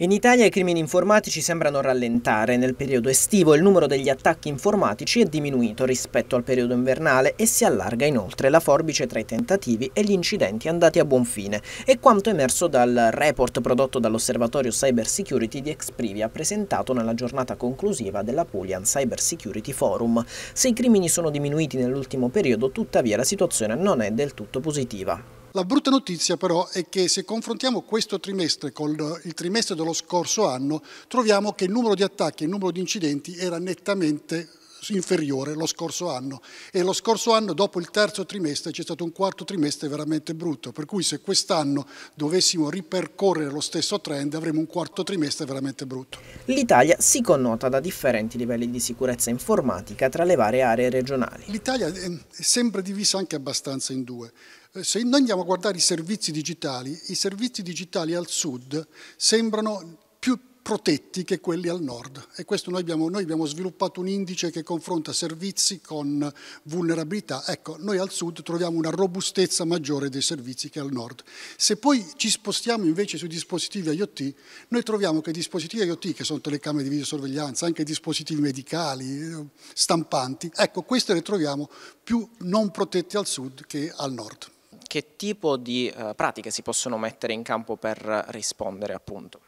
In Italia i crimini informatici sembrano rallentare. Nel periodo estivo il numero degli attacchi informatici è diminuito rispetto al periodo invernale e si allarga inoltre la forbice tra i tentativi e gli incidenti andati a buon fine. È quanto emerso dal report prodotto dall'Osservatorio Cyber Security di Exprivia, presentato nella giornata conclusiva della Pulian Cyber Security Forum. Se i crimini sono diminuiti nell'ultimo periodo, tuttavia la situazione non è del tutto positiva. La brutta notizia però è che se confrontiamo questo trimestre con il trimestre dello scorso anno troviamo che il numero di attacchi e il numero di incidenti era nettamente inferiore lo scorso anno e lo scorso anno dopo il terzo trimestre c'è stato un quarto trimestre veramente brutto, per cui se quest'anno dovessimo ripercorrere lo stesso trend avremo un quarto trimestre veramente brutto. L'Italia si connota da differenti livelli di sicurezza informatica tra le varie aree regionali. L'Italia ehm, è sempre divisa anche abbastanza in due eh, se noi andiamo a guardare i servizi digitali, i servizi digitali al sud sembrano più protetti che quelli al nord e questo noi abbiamo, noi abbiamo, sviluppato un indice che confronta servizi con vulnerabilità, ecco noi al sud troviamo una robustezza maggiore dei servizi che al nord. Se poi ci spostiamo invece sui dispositivi IoT, noi troviamo che i dispositivi IoT che sono telecamere di videosorveglianza, anche dispositivi medicali, stampanti, ecco queste le troviamo più non protetti al sud che al nord. Che tipo di eh, pratiche si possono mettere in campo per rispondere appunto?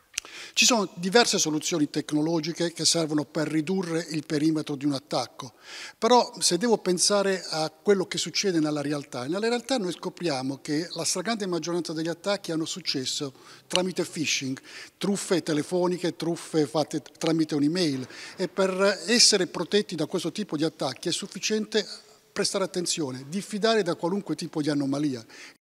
Ci sono diverse soluzioni tecnologiche che servono per ridurre il perimetro di un attacco, però se devo pensare a quello che succede nella realtà, nella realtà noi scopriamo che la stragrande maggioranza degli attacchi hanno successo tramite phishing, truffe telefoniche, truffe fatte tramite un'email e per essere protetti da questo tipo di attacchi è sufficiente prestare attenzione, diffidare da qualunque tipo di anomalia.